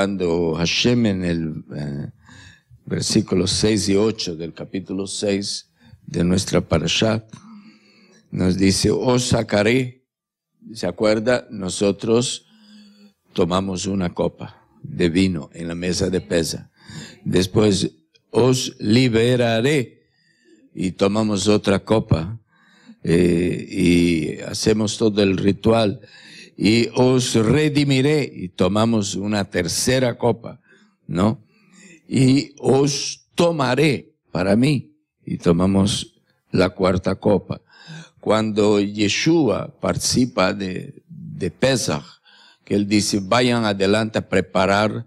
cuando Hashem en el eh, versículo 6 y 8 del capítulo 6 de nuestra parashat nos dice, os oh, sacaré, ¿se acuerda? Nosotros tomamos una copa de vino en la mesa de pesa. Después, os liberaré y tomamos otra copa eh, y hacemos todo el ritual y os redimiré, y tomamos una tercera copa, ¿no? Y os tomaré para mí, y tomamos la cuarta copa. Cuando Yeshua participa de, de Pesach, que él dice, vayan adelante a preparar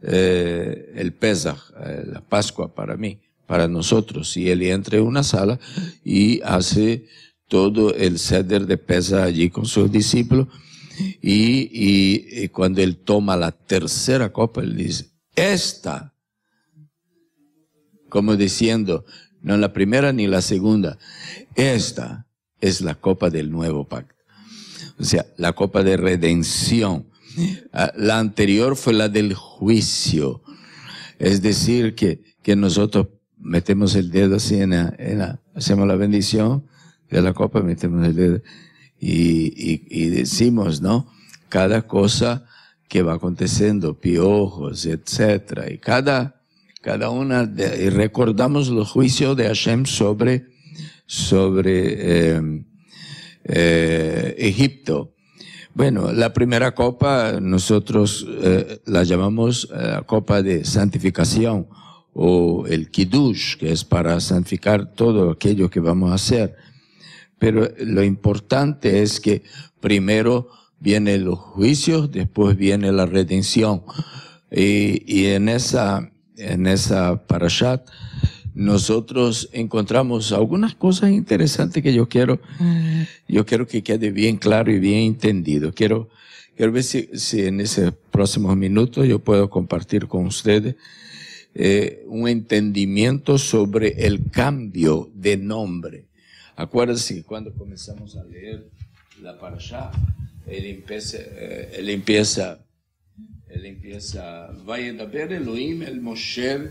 eh, el Pesach, eh, la Pascua para mí, para nosotros. Y él entra en una sala y hace todo el ceder de Pesach allí con sus discípulos y, cuando él toma la tercera copa, él dice, esta, como diciendo, no la primera ni la segunda, esta es la copa del nuevo pacto. O sea, la copa de redención. Ah, la anterior fue la del juicio. Es decir, que, que nosotros metemos el dedo así en la hacemos la bendición de la copa, metemos el dedo y, decimos, ¿no? Cada cosa que va aconteciendo, piojos, etcétera, y cada, una, y recordamos los juicios de Hashem sobre, sobre em, eh, Egipto. Bueno, la primera copa nosotros eh, la llamamos eh, la copa de santificación o el kiddush, que es para santificar todo aquello que vamos a hacer. Pero lo importante es que primero vienen los juicios, después viene la redención. Y, en esa, en esa parashat, nosotros encontramos algunas cosas interesantes que yo quiero, mm. yo quiero que quede bien claro y bien entendido. Quiero, quiero ver si, en esos próximos minutos yo puedo compartir con ustedes eh, un entendimiento sobre el cambio de nombre. Acorda-se quando começamos a ler para Paraxá, ele empieza, ele eh, empieza, ele empieza, vai ver Elohim el Moshe,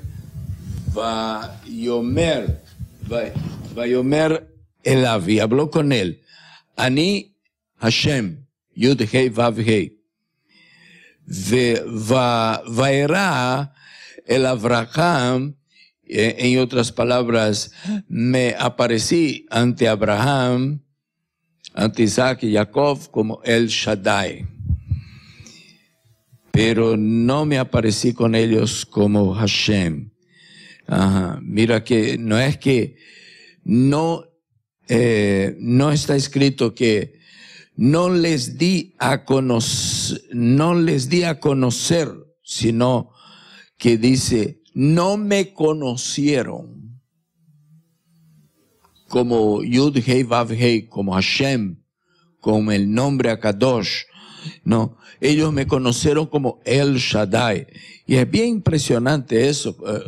vai yomer, vai, vai vai אליו, vai קונל, vai השם, vai ו"ה, vai אל אברהם en otras palabras, me aparecí ante Abraham, ante Isaac y Jacob como el Shaddai. Pero no me aparecí con ellos como Hashem. Mira que no es que no, eh, no está escrito que no les di a conocer, no les di a conocer, sino que dice no me conocieron como Yud Hei Vav Hei, como Hashem, con el nombre Akadosh. No, ellos me conocieron como El Shaddai. Y es bien impresionante eso. Eh,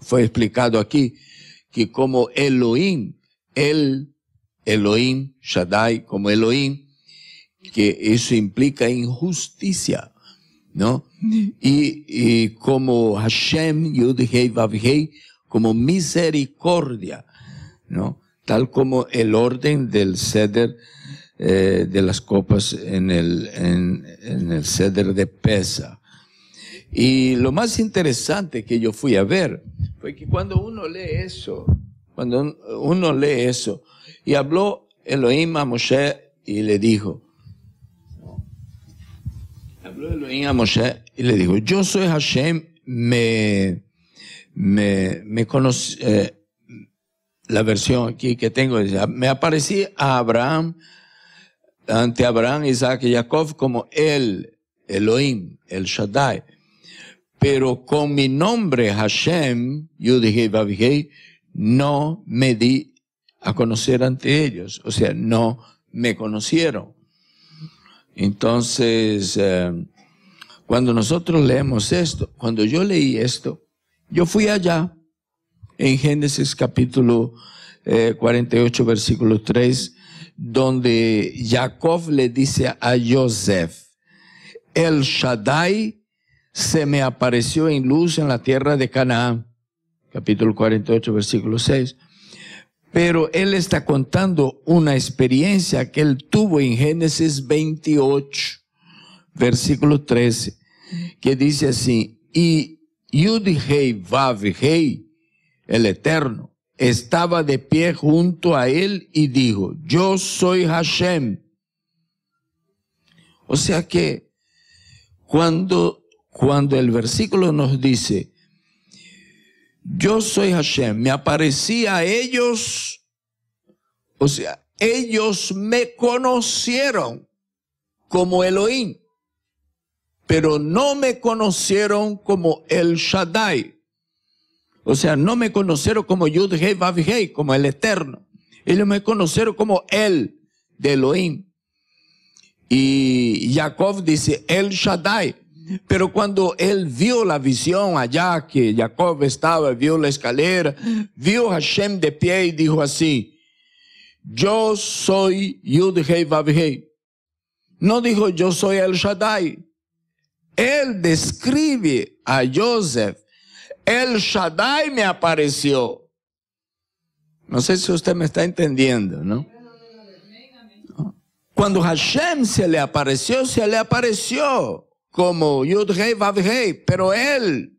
fue explicado aquí que como Elohim, el Elohim, Shaddai, como Elohim, que eso implica injusticia. ¿no? Y, como Hashem, Yud Hei como misericordia, ¿no? Tal como el orden del ceder eh, de las copas en el, ceder de Pesa. Y lo más interesante que yo fui a ver fue que cuando uno lee eso, cuando uno lee eso, y habló Elohim a Moshe y le dijo, Elohim a Moshe y le dijo, yo soy Hashem, me, me, conocí, eh, la versión aquí que tengo, me aparecí a Abraham, ante Abraham, Isaac y Jacob como el Elohim, el Shaddai. Pero con mi nombre Hashem, dije, no me di a conocer ante ellos. O sea, no me conocieron. Entonces, em, cuando nosotros leemos esto, cuando yo leí esto, yo fui allá en Génesis capítulo 48, eh, versículo 3, donde Jacob le dice a Joseph, el Shaddai se me apareció en luz en la tierra de Canaán, capítulo 48, versículo 6. Pero él está contando una experiencia que él tuvo en Génesis 28, versículo 13, que dice así, y Yudhei Hei el Eterno, estaba de pie junto a él y dijo, yo soy Hashem. O sea que cuando, cuando el versículo nos dice, yo soy Hashem, me aparecí a ellos, o sea, ellos me conocieron como Elohim, pero no me conocieron como El Shaddai. O sea, no me conocieron como Yud Hei Vav como el Eterno. Ellos me conocieron como El de Elohim. Y Jacob dice El Shaddai. Pero cuando él vio la visión allá que Jacob estaba, vio la escalera, vio a Hashem de pie y dijo así, yo soy Yud-Hei-Vav-Hei. No dijo yo soy el Shaddai. Él describe a Joseph. El Shaddai me apareció. No sé si usted me está entendiendo, ¿no? Cuando Hashem se le apareció, se le apareció como Yud Hei pero él,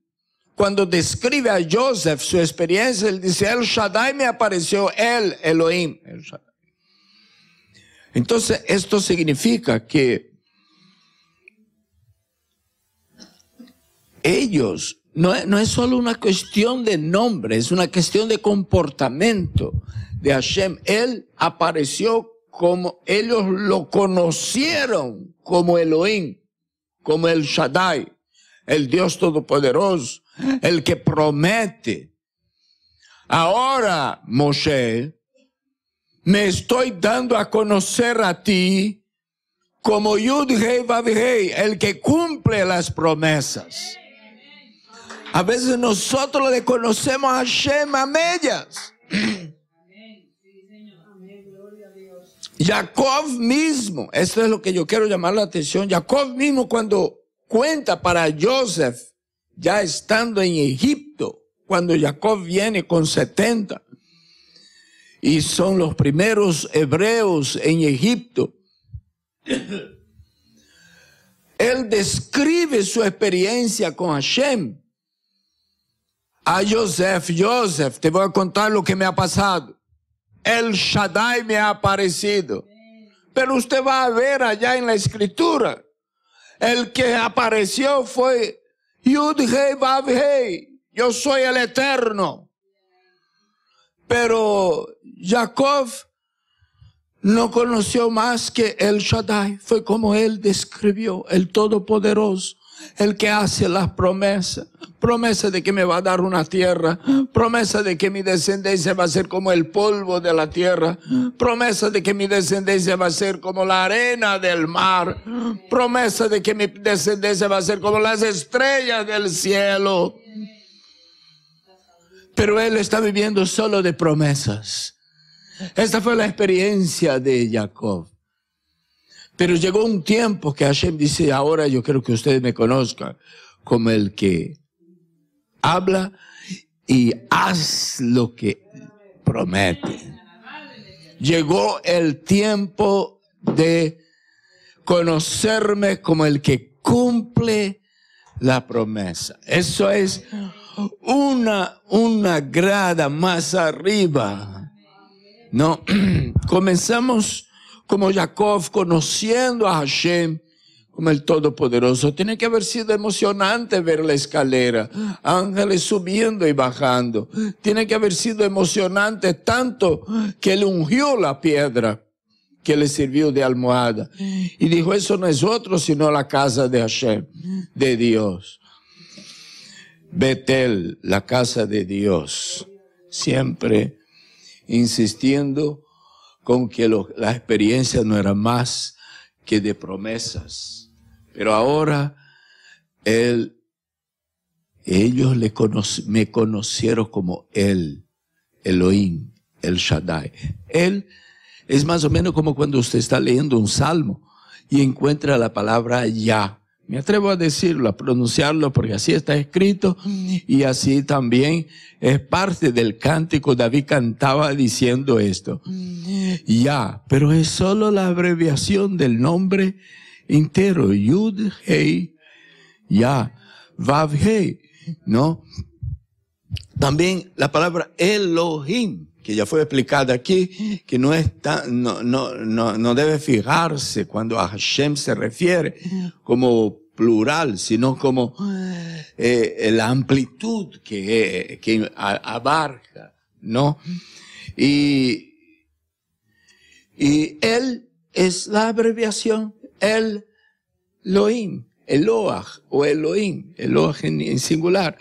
cuando describe a Joseph su experiencia, él dice, El Shaddai me apareció, él, Elohim. Entonces, esto significa que ellos, no, no es solo una cuestión de nombre, es una cuestión de comportamiento de Hashem. Él apareció como ellos lo conocieron como Elohim como el Shaddai, el Dios Todopoderoso, el que promete. Ahora, Moshe, me estoy dando a conocer a ti como Yud Rey hei el que cumple las promesas. A veces nosotros le conocemos a Hashem a Jacob mismo, esto es lo que yo quiero llamar la atención, Jacob mismo cuando cuenta para Joseph, ya estando en Egipto, cuando Jacob viene con 70, y son los primeros hebreos en Egipto, él describe su experiencia con Hashem. A Joseph, Joseph, te voy a contar lo que me ha pasado. El Shaddai me ha aparecido. Pero usted va a ver allá en la escritura, el que apareció fue Yud Hei Hei. Yo soy el eterno. Pero Jacob no conoció más que el Shaddai. Fue como él describió, el Todopoderoso el que hace las promesas, promesa de que me va a dar una tierra, promesa de que mi descendencia va a ser como el polvo de la tierra, promesa de que mi descendencia va a ser como la arena del mar, promesa de que mi descendencia va a ser como las estrellas del cielo. Pero él está viviendo solo de promesas. Esta fue la experiencia de Jacob. Pero llegó un tiempo que Hashem dice, ahora yo quiero que ustedes me conozcan como el que habla y haz lo que promete. Llegó el tiempo de conocerme como el que cumple la promesa. Eso es una, una grada más arriba. No, comenzamos como Jacob conociendo a Hashem como el Todopoderoso. Tiene que haber sido emocionante ver la escalera, ángeles subiendo y bajando. Tiene que haber sido emocionante tanto que le ungió la piedra que le sirvió de almohada. Y dijo, eso no es otro sino la casa de Hashem, de Dios. Betel, la casa de Dios. Siempre insistiendo con que la experiencia no era más que de promesas. Pero ahora él, ellos le me conocieron como él, Elohim, el Shaddai. Él es más o menos como cuando usted está leyendo un salmo y encuentra la palabra ya me atrevo a decirlo, a pronunciarlo, porque así está escrito y así también es parte del cántico. David cantaba diciendo esto. Ya, pero es solo la abreviación del nombre entero. Yud, Hei, Ya, Vav, Hei, ¿no? También la palabra Elohim, que ya fue explicada aquí, que no, está, no, no, no, no debe fijarse cuando a Hashem se refiere como plural, sino como eh, la amplitud que, abarca, ¿no? Y, él es la abreviación, el Elohim, Eloah o Elohim, Eloah en, en, singular.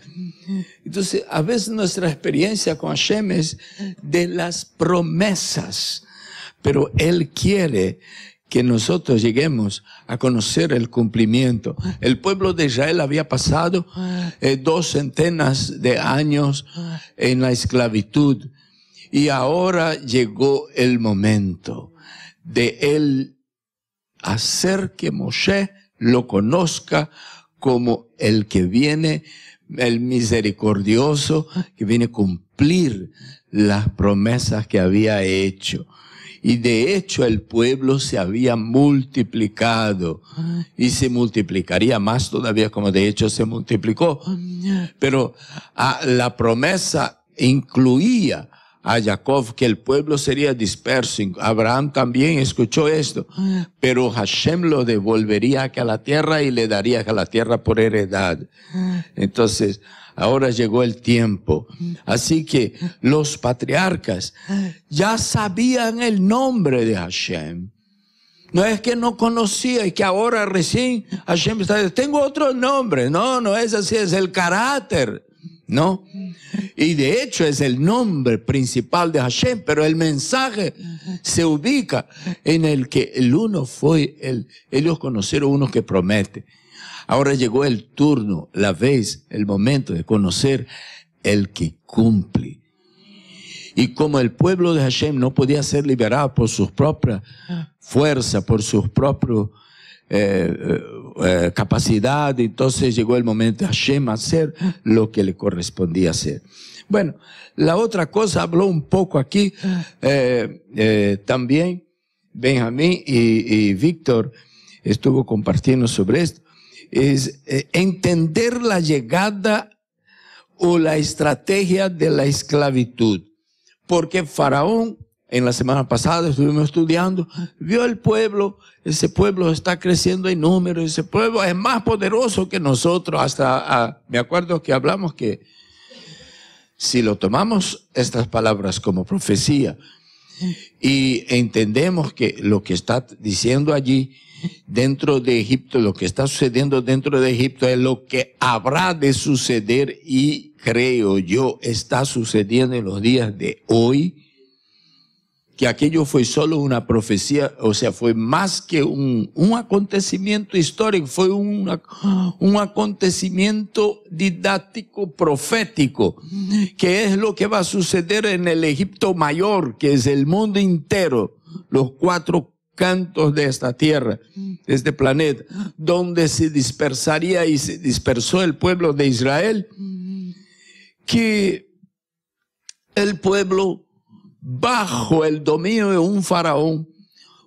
Entonces, a veces nuestra experiencia con Hashem es de las promesas, pero Él quiere que nosotros lleguemos a conocer el cumplimiento. El pueblo de Israel había pasado eh, dos centenas de años en la esclavitud y ahora llegó el momento de él hacer que Moshe lo conozca como el que viene, el misericordioso, que viene a cumplir las promesas que había hecho. Y de hecho el pueblo se había multiplicado y se multiplicaría más todavía como de hecho se multiplicó. Pero ah, la promesa incluía a Jacob que el pueblo sería disperso. Abraham también escuchó esto, pero Hashem lo devolvería a la tierra y le daría a la tierra por heredad. Entonces, Ahora llegó el tiempo. Así que los patriarcas ya sabían el nombre de Hashem. No es que no conocía y que ahora recién Hashem está tengo otro nombre. No, no es así, es el carácter. ¿No? Y de hecho es el nombre principal de Hashem, pero el mensaje se ubica en el que el uno fue, el, ellos conocieron uno que promete. Ahora llegó el turno, la vez, el momento de conocer el que cumple. Y como el pueblo de Hashem no podía ser liberado por su propia fuerza, por su propia eh, eh, eh, capacidad, entonces llegó el momento de Hashem hacer lo que le correspondía hacer. Bueno, la otra cosa habló un poco aquí también Benjamín y, y Víctor estuvo compartiendo sobre esto es eh, entender la llegada o la estrategia de la esclavitud. Porque Faraón, en la semana pasada estuvimos estudiando, vio el pueblo, ese pueblo está creciendo en número, ese pueblo es más poderoso que nosotros, hasta ah, me acuerdo que hablamos que si lo tomamos estas palabras como profecía y entendemos que lo que está diciendo allí dentro de Egipto, lo que está sucediendo dentro de Egipto es lo que habrá de suceder y creo yo está sucediendo en los días de hoy, que aquello fue solo una profecía, o sea, fue más que un, acontecimiento histórico, fue un acontecimiento didáctico profético, que es lo que va a suceder en el Egipto mayor, que es el mundo entero, los cuatro cantos de esta tierra, mm. de este planeta, donde se dispersaría y se dispersó el pueblo de Israel, mm-hmm. que el pueblo bajo el dominio de un faraón,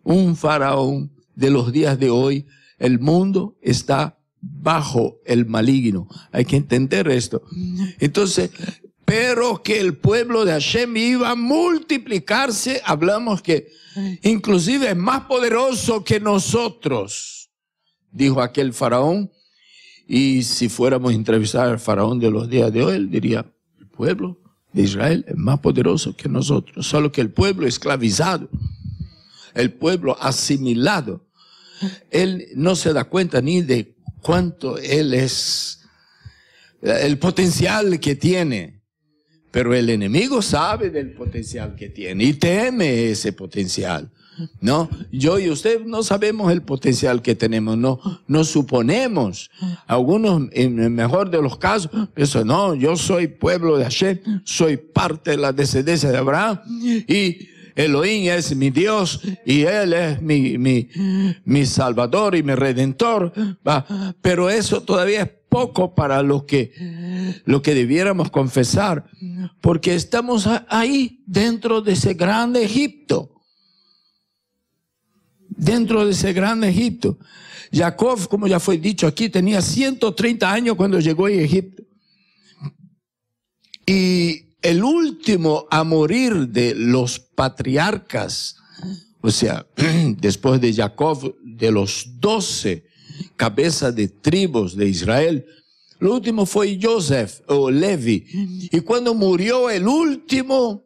un faraón de los días de hoy, el mundo está bajo el maligno. Hay que entender esto. Mm-hmm. Entonces, pero que el pueblo de Hashem iba a multiplicarse, hablamos que inclusive es más poderoso que nosotros, dijo aquel faraón. Y si fuéramos a entrevistar al faraón de los días de hoy, él diría, el pueblo de Israel es más poderoso que nosotros, solo que el pueblo esclavizado, el pueblo asimilado, él no se da cuenta ni de cuánto él es, el potencial que tiene pero el enemigo sabe del potencial que tiene y teme ese potencial. No, yo y usted no sabemos el potencial que tenemos, no, no suponemos. Algunos, en el mejor de los casos, eso no, yo soy pueblo de Hashem, soy parte de la descendencia de Abraham y Elohim es mi Dios y Él es mi, mi, mi Salvador y mi Redentor. Pero eso todavía es poco para lo que, lo que debiéramos confesar, porque estamos ahí dentro de ese gran Egipto. Dentro de ese gran Egipto. Jacob, como ya fue dicho aquí, tenía 130 años cuando llegó a Egipto. Y el último a morir de los patriarcas, o sea, después de Jacob, de los doce cabeza de tribus de Israel. Lo último fue Joseph o Levi. Y cuando murió el último,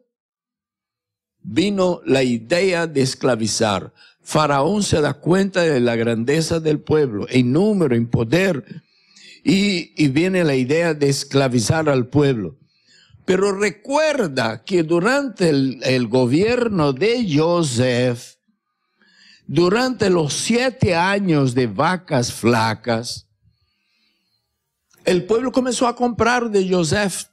vino la idea de esclavizar. Faraón se da cuenta de la grandeza del pueblo, en número, en poder, y, viene la idea de esclavizar al pueblo. Pero recuerda que durante el gobierno de Joseph, durante los siete años de vacas flacas, el pueblo comenzó a comprar de Joseph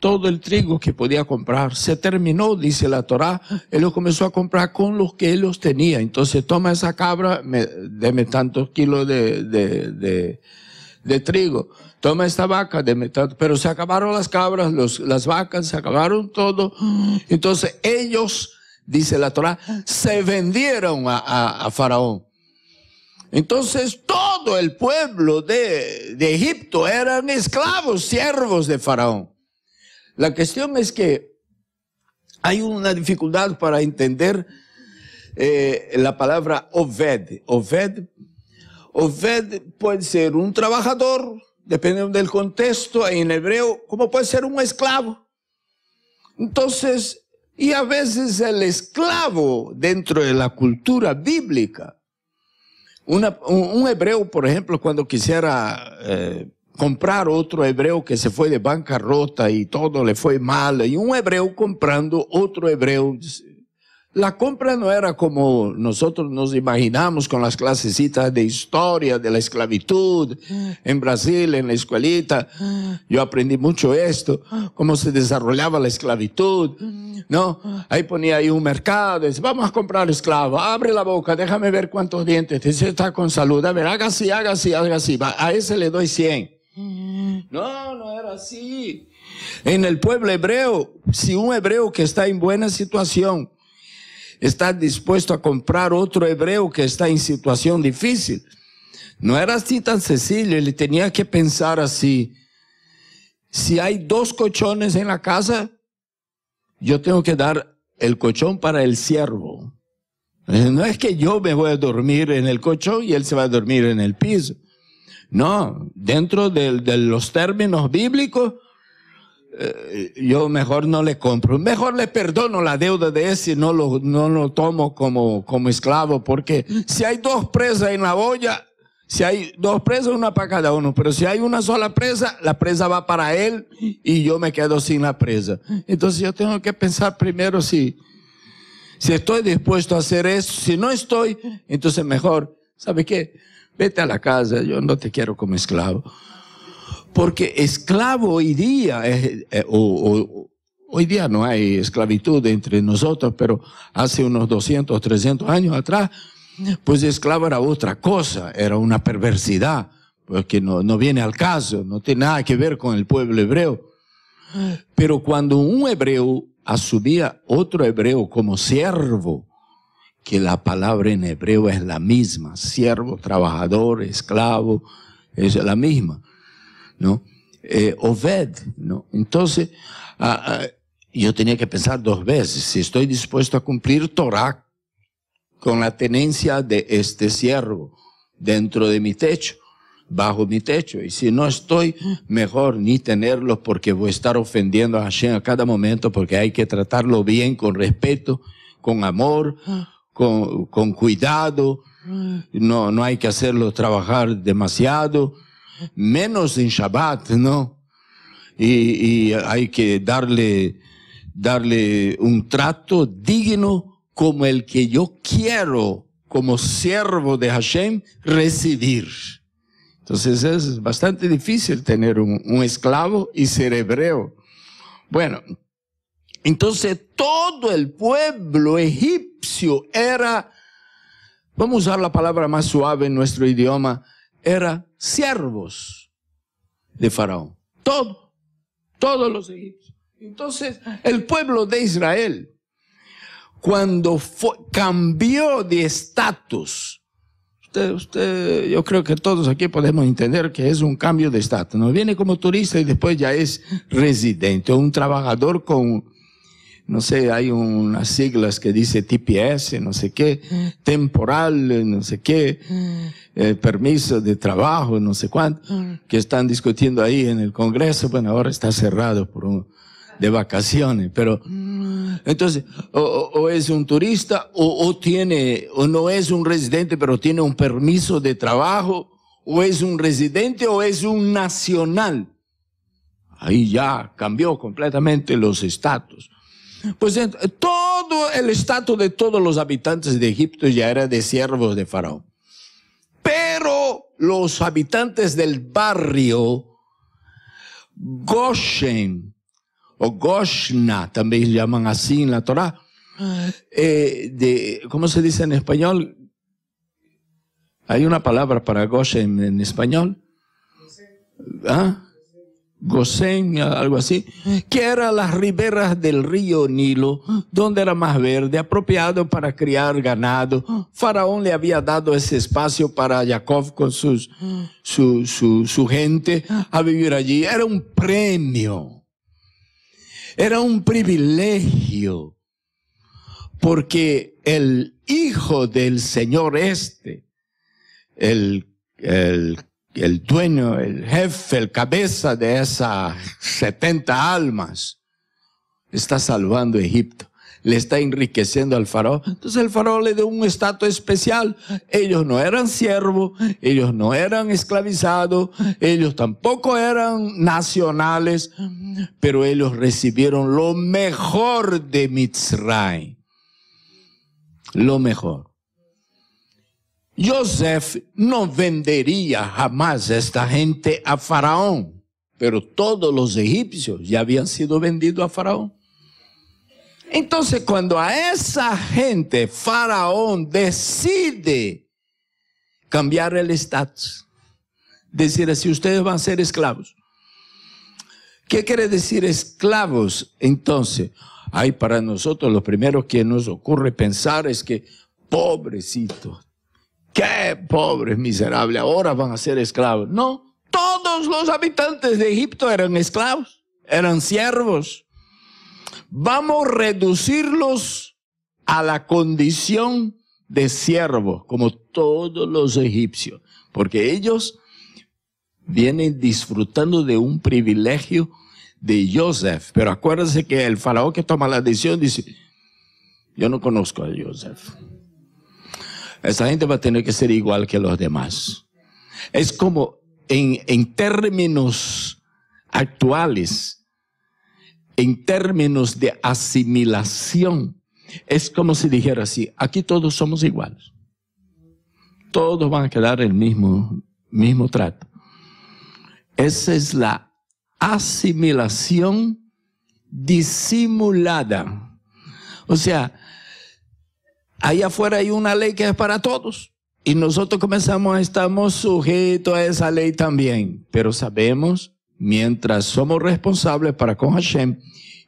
todo el trigo que podía comprar. Se terminó, dice la Torá, él lo comenzó a comprar con los que ellos tenía. Entonces toma esa cabra, deme tantos kilos de, de, de, trigo. Toma esta vaca, deme tantos. Pero se acabaron las cabras, las vacas, se acabaron todo. Entonces ellos dice la Torah, se vendieron a, Faraón. Entonces todo el pueblo de, Egipto eran esclavos, siervos de Faraón. La cuestión es que hay una dificultad para entender eh, la palabra Oved. Oved. Oved puede ser un trabajador, dependiendo del contexto, en hebreo, como puede ser un esclavo. Entonces, e a vezes o esclavo dentro de la cultura bíblica. um hebreu por exemplo quando quisera eh, comprar outro hebreu que se foi de bancarrota e todo le foi mal, e um hebreu comprando outro hebreu La compra no era como nosotros nos imaginamos con las clasecitas de historia de la esclavitud en Brasil, en la escuelita. Yo aprendí mucho esto, cómo se desarrollaba la esclavitud, ¿no? Ahí ponía ahí un mercado, vamos a comprar esclavo, abre la boca, déjame ver cuántos dientes, dice, está con salud, a ver, haga así, haga así, haga así, a ese le doy 100. No, no era así. En el pueblo hebreo, si un hebreo que está en buena situación, está dispuesto a comprar otro hebreo que está en situación difícil. No era así tan sencillo, le tenía que pensar así. Si hay dos colchones en la casa, yo tengo que dar el colchón para el siervo. No es que yo me voy a dormir en el colchón y él se va a dormir en el piso. No, dentro de los términos bíblicos, eh, yo mejor no le compro, mejor le perdono la deuda de ese no lo, tomo como, como esclavo, porque si hay dos presas en la olla, si hay dos presas, una para cada uno, pero si hay una sola presa, la presa va para él y yo me quedo sin la presa. Entonces yo tengo que pensar primero si, si estoy dispuesto a hacer eso, si no estoy, entonces mejor, ¿sabe qué? Vete a la casa, yo no te quiero como esclavo. Porque esclavo hoy día, eh, hoy día no hay esclavitud entre nosotros, pero hace unos 200, 300 años atrás, pues esclavo era otra cosa, era una perversidad, porque pues no, no viene al caso, no tiene nada que ver con el pueblo hebreo. Pero cuando un hebreo asumía otro hebreo como siervo, que la palabra en hebreo es la misma, siervo, trabajador, esclavo, es la misma. ¿no? Eh, Oved, ¿no? Entonces, ah, ah, yo tenía que pensar dos veces, si estoy dispuesto a cumplir Torah con la tenencia de este siervo dentro de mi techo, bajo mi techo. Y si no estoy, mejor ni tenerlo porque voy a estar ofendiendo a Hashem a cada momento porque hay que tratarlo bien, con respeto, con amor, con, cuidado. No, no hay que hacerlo trabajar demasiado menos en Shabbat, ¿no? Y, hay que darle, darle un trato digno como el que yo quiero como siervo de Hashem recibir. Entonces es bastante difícil tener un, esclavo y ser hebreo. Bueno, entonces todo el pueblo egipcio era, vamos a usar la palabra más suave en nuestro idioma, eran siervos de Faraón. Todo, todos los egipcios. Entonces, el pueblo de Israel, cuando cambió de estatus, usted, usted, yo creo que todos aquí podemos entender que es un cambio de estatus. No viene como turista y después ya es residente, un trabajador con no sé, hay unas siglas que dice TPS, no sé qué, temporal, no sé qué, eh, permiso de trabajo, no sé cuánto, que están discutiendo ahí en el Congreso, bueno, ahora está cerrado por de vacaciones, pero entonces, o, es un turista, o, o tiene, o no es un residente, pero tiene un permiso de trabajo, o es un residente, o es un nacional. Ahí ya cambió completamente los estatus. Pues eh, todo el estatus de todos los habitantes de Egipto ya era de siervos de Faraón. Pero los habitantes del barrio Goshen, o Goshna, también llaman así en la Torah, eh, de, ¿cómo se dice en español? ¿Hay una palabra para Goshen en español? ¿Ah? Gosén, algo así, que era las riberas del río Nilo, donde era más verde, apropiado para criar ganado. Faraón le había dado ese espacio para Jacob con sus, su, su, su gente a vivir allí. Era un premio, era un privilegio, porque el hijo del Señor este, el, el el dueño, el jefe, el cabeza de esas 70 almas, está salvando Egipto, le está enriqueciendo al faraón. Entonces el faraón le dio un estatus especial. Ellos no eran siervos, ellos no eran esclavizados, ellos tampoco eran nacionales, pero ellos recibieron lo mejor de Mitzray. Lo mejor. Joseph no vendería jamás a esta gente a Faraón, pero todos los egipcios ya habían sido vendidos a Faraón. Entonces cuando a esa gente Faraón decide cambiar el estatus, decir si ustedes van a ser esclavos. ¿Qué quiere decir esclavos? Entonces, hay para nosotros lo primero que nos ocurre pensar es que, pobrecito, qué pobres, miserable ahora van a ser esclavos. No, todos los habitantes de Egipto eran esclavos, eran siervos. Vamos a reducirlos a la condición de siervos, como todos los egipcios, porque ellos vienen disfrutando de un privilegio de Joseph. Pero acuérdense que el faraón que toma la decisión dice, yo no conozco a Joseph. Esa gente va a tener que ser igual que los demás. Es como en, términos actuales, en términos de asimilación, es como si dijera así, aquí todos somos iguales. Todos van a quedar el mismo, mismo trato. Esa es la asimilación disimulada. O sea, allá afuera hay una ley que es para todos. Y nosotros comenzamos, estamos sujetos a esa ley también. Pero sabemos, mientras somos responsables para con Hashem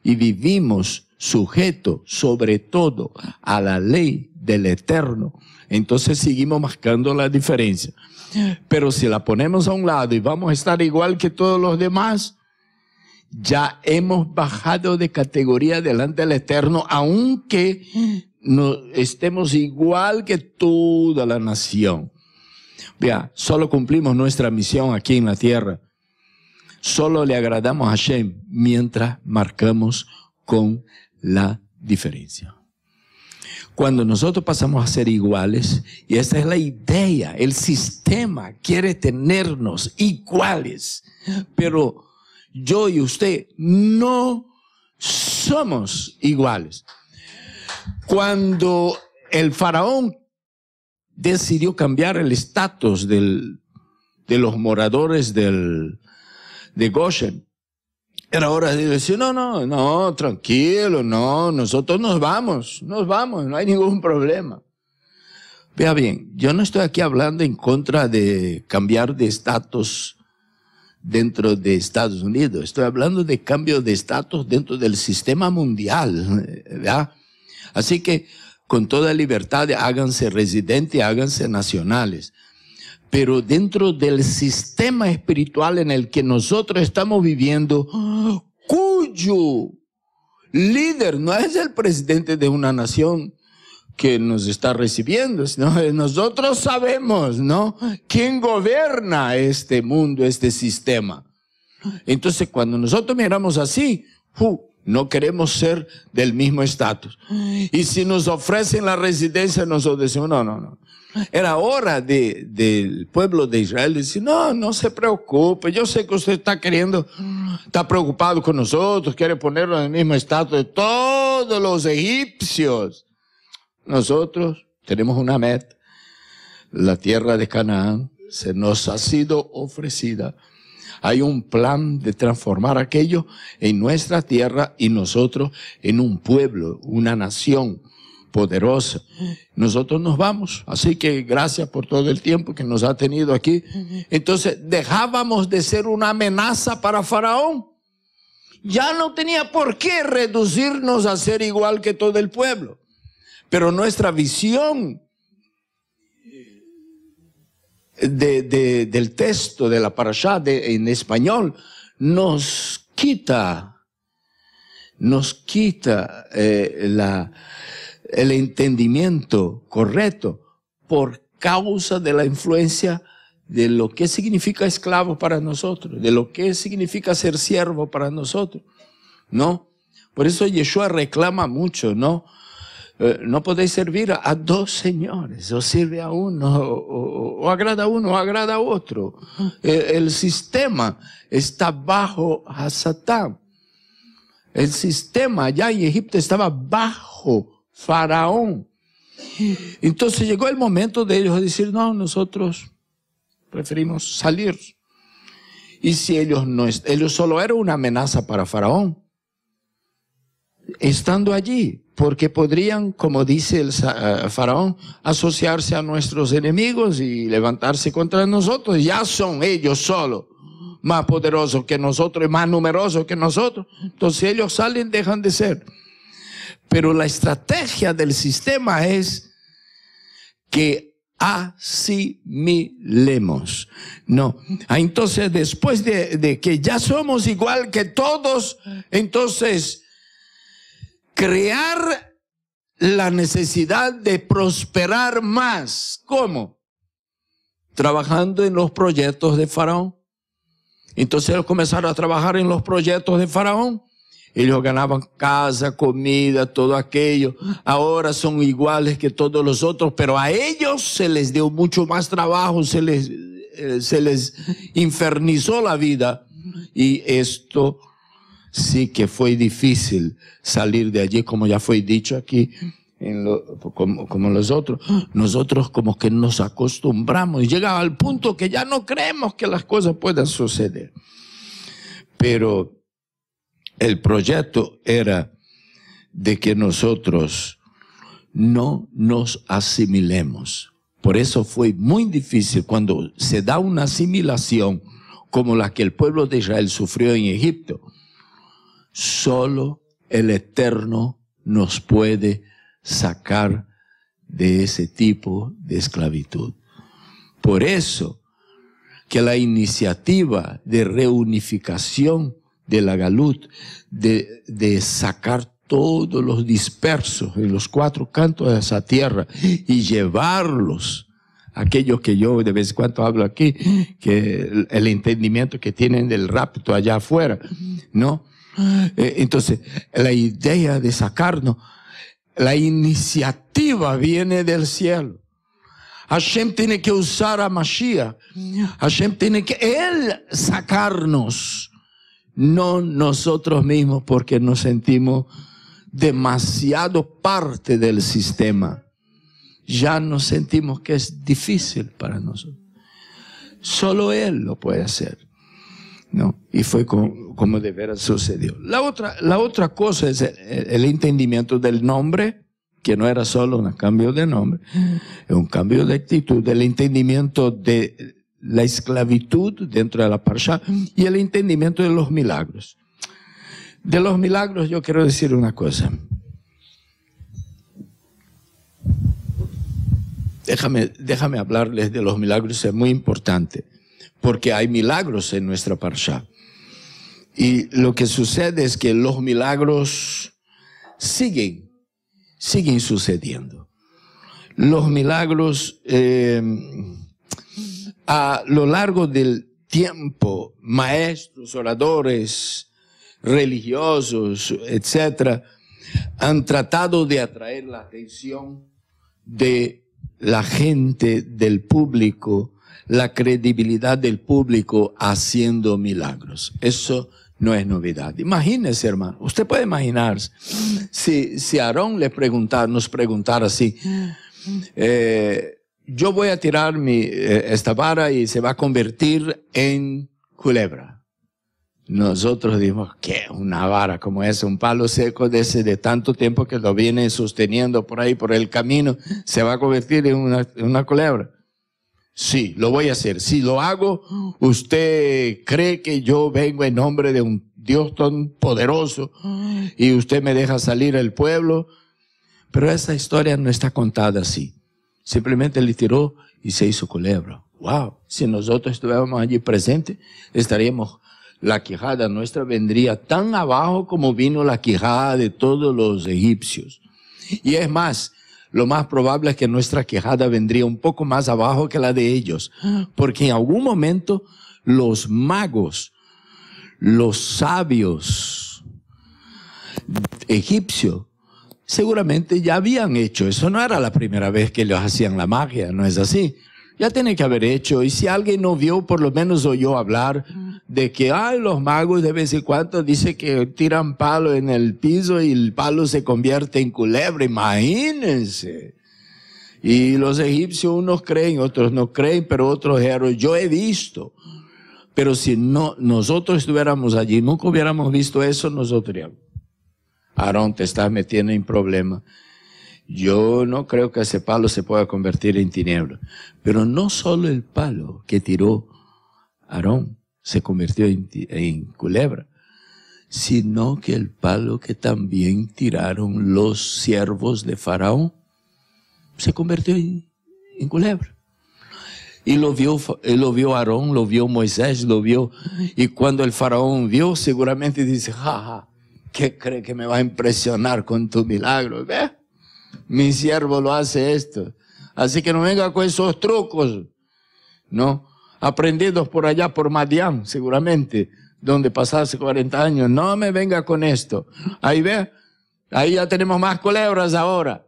y vivimos sujetos sobre todo a la ley del Eterno, entonces seguimos marcando la diferencia. Pero si la ponemos a un lado y vamos a estar igual que todos los demás, ya hemos bajado de categoría delante del Eterno, aunque no, estemos igual que toda la nación. Vea, solo cumplimos nuestra misión aquí en la tierra. Solo le agradamos a Hashem mientras marcamos con la diferencia. Cuando nosotros pasamos a ser iguales, y esa es la idea, el sistema quiere tenernos iguales, pero yo y usted no somos iguales. Cuando el faraón decidió cambiar el estatus de los moradores de Goshen, era hora de decir, no, no, no, tranquilo, no, nosotros nos vamos, nos vamos, no hay ningún problema. Vea bien, yo no estoy aquí hablando en contra de cambiar de estatus dentro de Estados Unidos, estoy hablando de cambio de estatus dentro del sistema mundial, ¿verdad? Así que con toda libertad háganse residentes, háganse nacionales. Pero dentro del sistema espiritual en el que nosotros estamos viviendo, cuyo líder no es el presidente de una nación que nos está recibiendo, sino nosotros sabemos, ¿no? ¿Quién gobierna este mundo, este sistema? Entonces, cuando nosotros miramos así, uh, no queremos ser del mismo estatus. Y si nos ofrecen la residencia, nosotros decimos, no, no, no. Era hora del pueblo de Israel decir, no, no se preocupe, yo sé que usted está queriendo, está preocupado con nosotros, quiere ponerlo en el mismo estatus de todos los egipcios. Nosotros tenemos una meta. La tierra de Canaán se nos ha sido ofrecida hay un plan de transformar aquello en nuestra tierra y nosotros en un pueblo, una nación poderosa. Nosotros nos vamos, así que gracias por todo el tiempo que nos ha tenido aquí. Entonces dejábamos de ser una amenaza para Faraón. Ya no tenía por qué reducirnos a ser igual que todo el pueblo. Pero nuestra visión del texto de la parashá en español nos quita, nos quita eh, la, el entendimiento correcto por causa de la influencia de lo que significa esclavo para nosotros, de lo que significa ser siervo para nosotros, ¿no? Por eso Yeshua reclama mucho, ¿no? Eh, no podéis servir a, dos señores, o sirve a uno, o, agrada a uno, o agrada a otro. Ah. Eh, el sistema está bajo a Satán. El sistema allá en Egipto estaba bajo Faraón. Entonces llegó el momento de ellos decir, no, nosotros preferimos salir. Y si ellos no, ellos solo eran una amenaza para Faraón. Estando allí, porque podrían, como dice el eh, faraón, asociarse a nuestros enemigos y levantarse contra nosotros. Ya son ellos solo más poderosos que nosotros más numerosos que nosotros. Entonces ellos salen, dejan de ser. Pero la estrategia del sistema es que asimilemos. No. Ah, entonces, después de, de que ya somos igual que todos, entonces crear la necesidad de prosperar más. ¿Cómo? Trabajando en los proyectos de Faraón. Entonces ellos comenzaron a trabajar en los proyectos de Faraón. Ellos ganaban casa, comida, todo aquello. Ahora son iguales que todos los otros, pero a ellos se les dio mucho más trabajo, se les, eh, se les infernizó la vida. Y esto sí que fue difícil salir de allí, como ya fue dicho aquí, como, los otros. Nosotros como que nos acostumbramos y llegaba al punto que ya no creemos que las cosas puedan suceder. Pero el proyecto era de que nosotros no nos asimilemos. Por eso fue muy difícil cuando se da una asimilación como la que el pueblo de Israel sufrió en Egipto Solo el Eterno nos puede sacar de ese tipo de esclavitud. Por eso que la iniciativa de reunificación de la Galut, de, sacar todos los dispersos en los cuatro cantos de esa tierra y llevarlos, aquellos que yo de vez en cuando hablo aquí, que el, el entendimiento que tienen del rapto allá afuera, ¿no? Eh, entonces, la idea de sacarnos, la iniciativa viene del cielo. Hashem tiene que usar a Mashiach. Hashem tiene que él sacarnos, no nosotros mismos, porque nos sentimos demasiado parte del sistema. Ya nos sentimos que es difícil para nosotros. Solo Él lo puede hacer. Y fue como de veras sucedió. La otra, la otra cosa es eh, el, entendimiento del nombre, que no era solo un cambio de nombre, es un cambio de actitud, el entendimiento de la esclavitud dentro de la parsha y el entendimiento de los milagros. De los milagros yo quiero decir una cosa. déjame hablarles de los milagros, es muy importante porque hay milagros en nuestra parsha. Y lo que sucede es que los milagros siguen, siguen sucediendo. Los milagros eh, a lo largo del tiempo, maestros, oradores, religiosos, etc., han tratado de atraer la atención de la gente, del público, la credibilidad del público haciendo milagros. Eso no es novedad. Imagínese, hermano. Usted puede imaginar si, si Aarón le preguntara, nos preguntara así, eh, yo voy a tirar mi, eh, esta vara y se va a convertir en culebra. Nosotros dijimos ¿qué? Una vara como esa, un palo seco de ese de tanto tiempo que lo viene sosteniendo por ahí, por el camino, se va a convertir en una, en una culebra. Sí, lo voy a hacer. Si lo hago, usted cree que yo vengo en nombre de un Dios tan poderoso y usted me deja salir al pueblo. Pero esa historia no está contada así. Simplemente le tiró y se hizo culebra. Wow. Si nosotros estuviéramos allí presentes, estaríamos, la quijada nuestra vendría tan abajo como vino la quijada de todos los egipcios. Y es más, lo más probable es que nuestra quejada vendría un poco más abajo que la de ellos, porque en algún momento los magos, los sabios egipcios, seguramente ya habían hecho eso, no era la primera vez que ellos hacían la magia, no es así ya tiene que haber hecho. Y si alguien no vio, por lo menos oyó hablar de que, ay, los magos de vez en cuando dicen que tiran palo en el piso y el palo se convierte en culebra, imagínense. Y los egipcios unos creen, otros no creen, pero otros dijeron, yo he visto. Pero si no, nosotros estuviéramos allí, nunca hubiéramos visto eso, nosotros diríamos, Aarón, te estás metiendo en problemas. Yo no creo que ese palo se pueda convertir en tinieblas. Pero no solo el palo que tiró Aarón se convirtió en, culebra, sino que el palo que también tiraron los siervos de Faraón se convirtió en, culebra. Y lo vio, eh, lo vio Aarón, lo vio Moisés, lo vio. Y cuando el faraón vio, seguramente dice, jaja, ja, ¿qué cree que me va a impresionar con tu milagro? ¿Ve? mi siervo lo hace esto. Así que no venga con esos trucos, ¿no? Aprendidos por allá, por Madián, seguramente, donde pasaste 40 años. No me venga con esto. Ahí ve, ahí ya tenemos más culebras ahora.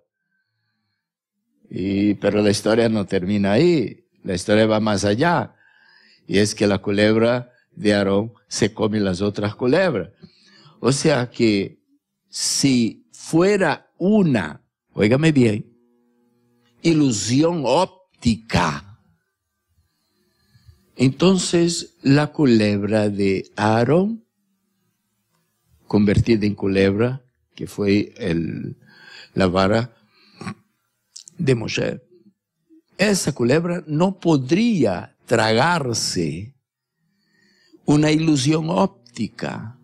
Y, pero la historia no termina ahí. La historia va más allá. Y es que la culebra de Aarón se come las otras culebras. O sea que si fuera una Óigame bien. Ilusión óptica. Entonces, la culebra de Aarón, convertida en culebra, que fue el, la vara de Moshe, esa culebra no podría tragarse una ilusión óptica.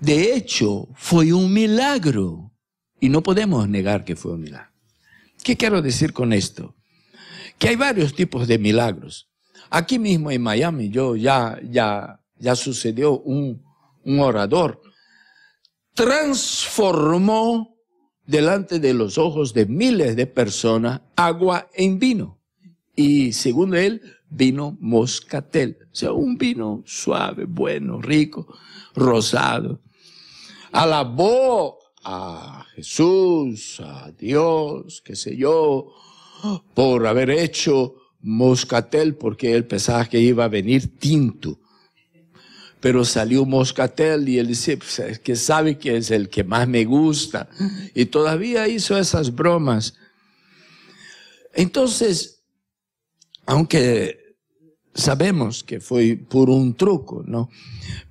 De hecho, fue un milagro y no podemos negar que fue un milagro. ¿Qué quiero decir con esto? Que hay varios tipos de milagros. Aquí mismo en Miami, yo ya, ya, ya sucedió un, un orador, transformó delante de los ojos de miles de personas agua en vino. Y según él, vino moscatel. O sea, un vino suave, bueno, rico, rosado. Alabó a Jesús, a Dios, qué sé yo, por haber hecho moscatel porque él pensaba que iba a venir tinto. Pero salió moscatel y él dice, pues, que sabe que es el que más me gusta. Y todavía hizo esas bromas. Entonces, aunque sabemos que fue por un truco, ¿no?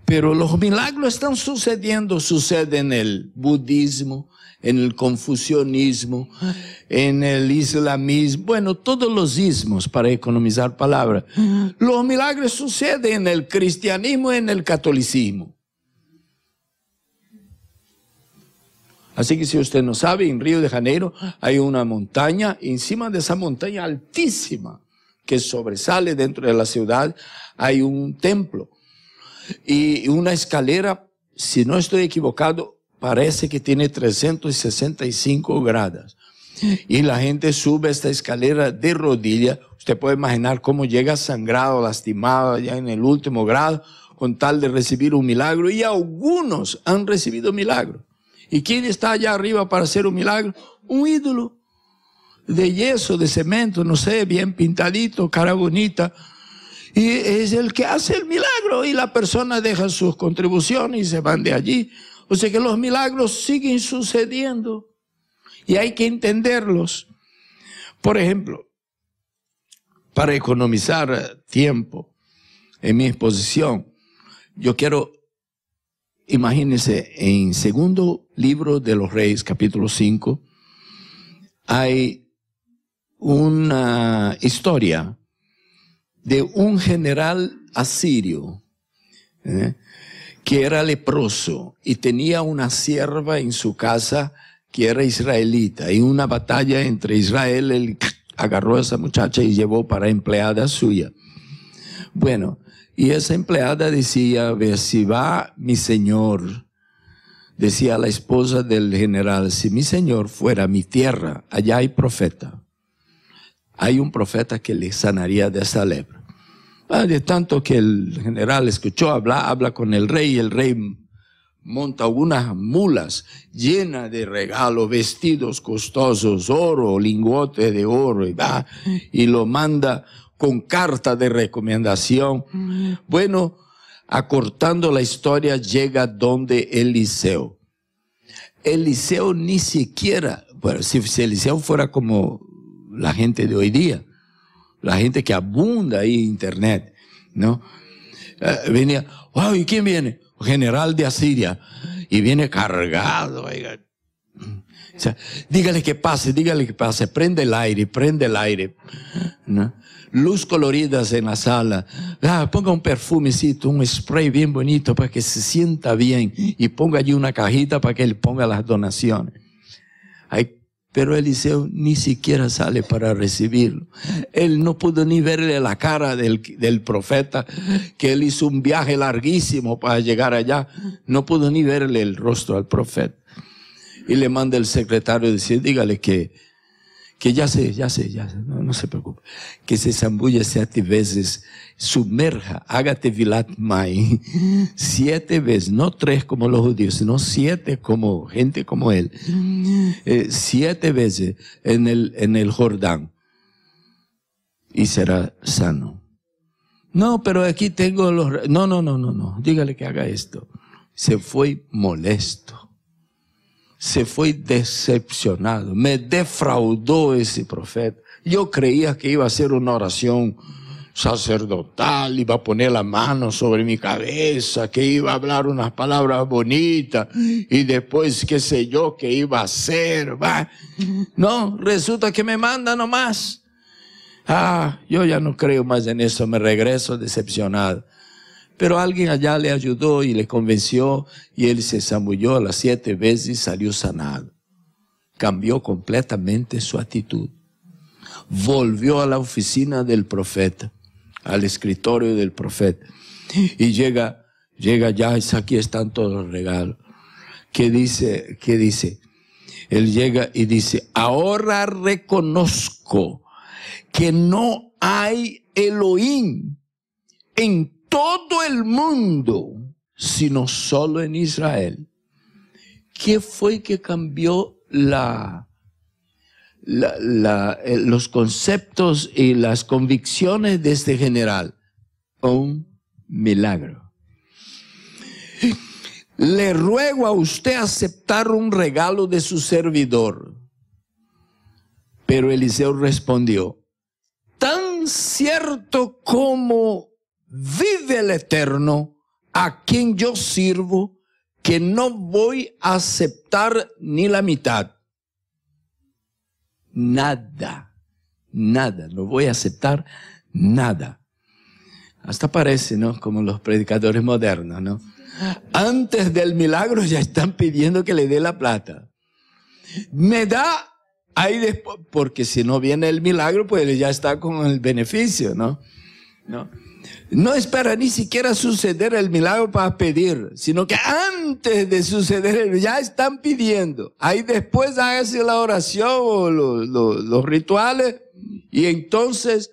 Pero los milagros están sucediendo, suceden en el budismo, en el confucianismo, en el islamismo, bueno, todos los ismos, para economizar palabras. Los milagros suceden en el cristianismo y en el catolicismo. Así que si usted no sabe, en Río de Janeiro hay una montaña, encima de esa montaña altísima, que sobresale dentro de la ciudad, hay un templo y una escalera, si no estoy equivocado, parece que tiene 365 gradas. Y la gente sube esta escalera de rodillas. Usted puede imaginar cómo llega sangrado, lastimado, ya en el último grado, con tal de recibir un milagro. Y algunos han recibido milagro. ¿Y quién está allá arriba para hacer un milagro? Un ídolo de yeso, de cemento, no sé, bien pintadito, cara bonita. Y es el que hace el milagro y la persona deja sus contribuciones y se van de allí. O sea que los milagros siguen sucediendo y hay que entenderlos. Por ejemplo, para economizar tiempo en mi exposición, yo quiero, imagínense, en segundo libro de los reyes, capítulo 5, hay una historia de un general asirio ¿eh? que era leproso y tenía una sierva en su casa que era israelita. Y una batalla entre Israel, él agarró a esa muchacha y llevó para empleada suya. Bueno, y esa empleada decía, ve si va mi señor, decía la esposa del general, si mi señor fuera mi tierra, allá hay profeta hay un profeta que le sanaría de esa lepra. Ah, de tanto que el general escuchó hablar, habla con el rey, y el rey monta unas mulas llenas de regalos, vestidos costosos, oro, lingote de oro, y, va, y lo manda con carta de recomendación. Mm. Bueno, acortando la historia, llega donde Eliseo. Eliseo ni siquiera, bueno, si Eliseo fuera como la gente de hoy día, la gente que abunda ahí en Internet, ¿no? Eh, venía, wow, ¿y quién viene? General de Asiria, y viene cargado, oiga. dígale que pase, dígale que pase, prende el aire, prende el aire, Luz coloridas en la sala, ah, ponga un perfumecito, un spray bien bonito para que se sienta bien y ponga allí una cajita para que él ponga las donaciones. Hay pero Eliseo ni siquiera sale para recibirlo. Él no pudo ni verle la cara del, profeta, que él hizo un viaje larguísimo para llegar allá. No pudo ni verle el rostro al profeta. Y le manda el secretario decir, dígale que que ya sé, ya sé, ya sé, no, se preocupe, que se zambulle siete veces, sumerja, hágate vilat mai, siete veces, no tres como los judíos, sino siete como gente como él, eh, siete veces en el, en el Jordán y será sano. No, pero aquí tengo los... No, no, no, no, no, dígale que haga esto. Se fue molesto se fue decepcionado, me defraudó ese profeta. Yo creía que iba a hacer una oración sacerdotal, iba a poner la mano sobre mi cabeza, que iba a hablar unas palabras bonitas y después qué sé yo qué iba a hacer. No, resulta que me manda nomás. Ah, yo ya no creo más en eso, me regreso decepcionado. Pero alguien allá le ayudó y le convenció y él se zambulló las siete veces y salió sanado. Cambió completamente su actitud. Volvió a la oficina del profeta, al escritorio del profeta. Y llega, llega ya, aquí están todos los regalos. ¿Qué dice? ¿Qué dice? Él llega y dice, ahora reconozco que no hay Elohim en todo el mundo, sino solo en Israel. ¿Qué fue que cambió eh, los conceptos y las convicciones de este general? Un milagro. Le ruego a usted aceptar un regalo de su servidor. Pero Eliseo respondió, tan cierto como vive el eterno, a quien yo sirvo, que no voy a aceptar ni la mitad. Nada, nada, no voy a aceptar nada. Hasta parece, ¿no? Como los predicadores modernos, ¿no? Antes del milagro ya están pidiendo que le dé la plata. Me da ahí después, porque si no viene el milagro, pues ya está con el beneficio, ¿no? ¿No? no espera ni siquiera suceder el milagro para pedir, sino que antes de suceder ya están pidiendo. Ahí después hágase la oración o los, rituales y entonces,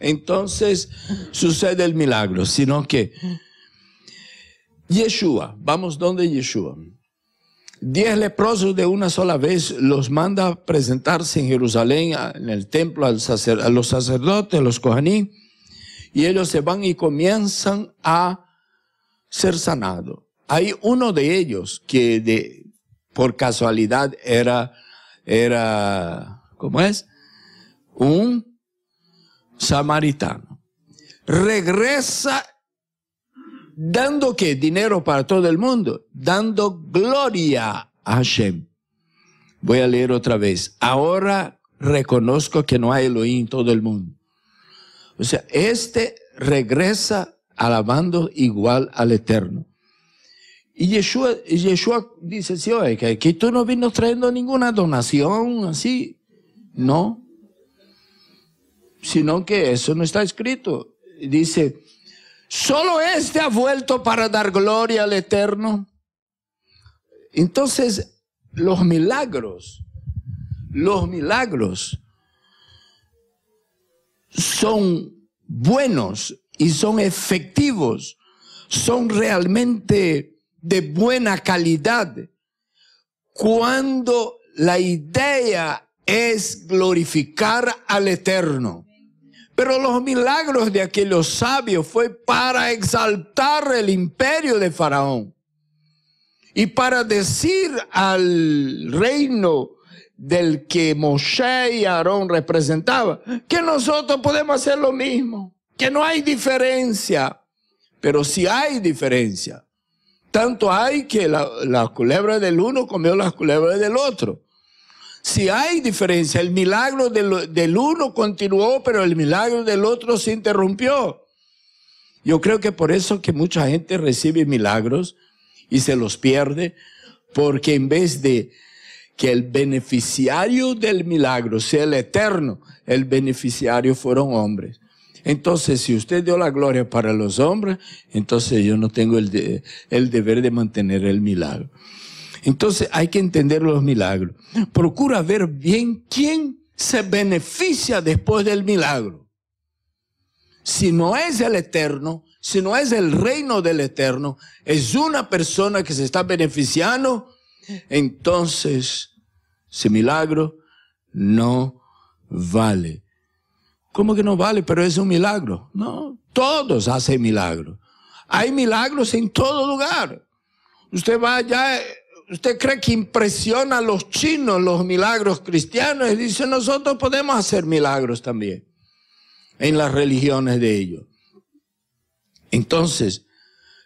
entonces sucede el milagro, sino que Yeshua, vamos donde Yeshua. Diez leprosos de una sola vez los manda a presentarse en Jerusalén, en el templo, a los sacerdotes, los cohaní y ellos se van y comienzan a ser sanados. Hay uno de ellos que de, por casualidad era, era, ¿cómo es? Un samaritano. Regresa dando qué? Dinero para todo el mundo, dando gloria a Hashem. Voy a leer otra vez. Ahora reconozco que no hay Elohim en todo el mundo. O sea, este regresa alabando igual al Eterno. Y Yeshua, dice, sí, oye, que aquí tú no vino trayendo ninguna donación así. No. Sino que eso no está escrito. Dice, solo este ha vuelto para dar gloria al Eterno. Entonces, los milagros, los milagros son buenos y son efectivos, son realmente de buena calidad, cuando la idea es glorificar al Eterno. Pero los milagros de aquellos sabios fue para exaltar el imperio de Faraón y para decir al reino del que Moshe y Aarón representaban, que nosotros podemos hacer lo mismo, que no hay diferencia, pero si hay diferencia. Tanto hay que la, culebra del uno comió las culebras del otro. Si hay diferencia, el milagro del uno continuó, pero el milagro del otro se interrumpió. Yo creo que por eso que mucha gente recibe milagros y se los pierde, porque en vez de que el beneficiario del milagro sea el eterno, el beneficiario fueron hombres. Entonces, si usted dio la gloria para los hombres, entonces yo no tengo el, el deber de mantener el milagro. Entonces hay que entender los milagros. Procura ver bien quién se beneficia después del milagro. Si no es el eterno, si no es el reino del eterno, es una persona que se está beneficiando entonces, ese milagro no vale. ¿Cómo que no vale? Pero es un milagro. No, todos hacen milagros. Hay milagros en todo lugar. Usted va allá, usted cree que impresiona a los chinos los milagros cristianos y dice, nosotros podemos hacer milagros también en las religiones de ellos. Entonces,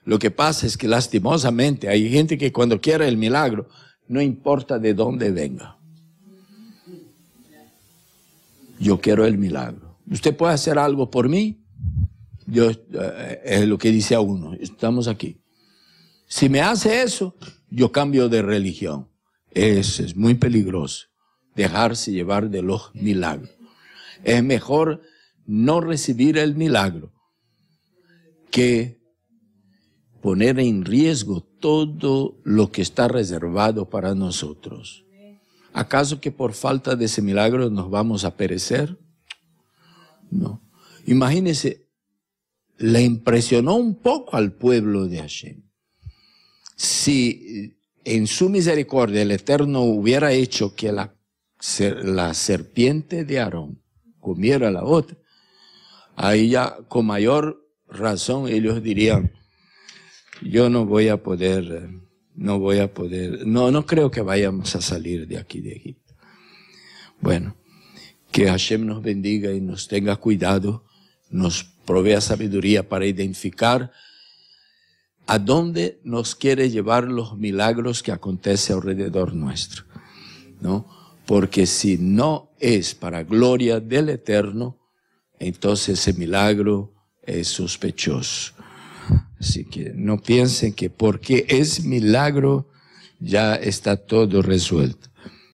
lo que pasa es que lastimosamente hay gente que cuando quiere el milagro, no importa de dónde venga. Yo quiero el milagro. ¿Usted puede hacer algo por mí? Yo, eh, es lo que dice a uno, estamos aquí. Si me hace eso, yo cambio de religión. es muy peligroso, dejarse llevar de los milagros. Es mejor no recibir el milagro que poner en riesgo todo lo que está reservado para nosotros. ¿Acaso que por falta de ese milagro nos vamos a perecer? No. Imagínense, le impresionó un poco al pueblo de Hashem. Si eh, en su misericordia el Eterno hubiera hecho que la, la serpiente de Aarón comiera la otra, ahí ya con mayor razón ellos dirían, yo no voy a poder, eh, no voy a poder, no, no creo que vayamos a salir de aquí de Egipto. Bueno, que Hashem nos bendiga y nos tenga cuidado, nos provea sabiduría para identificar a dónde nos quiere llevar los milagros que acontecen alrededor nuestro, ¿no? Porque si no es para gloria del Eterno, entonces ese milagro es sospechoso. Así que no piensen que porque es milagro ya está todo resuelto.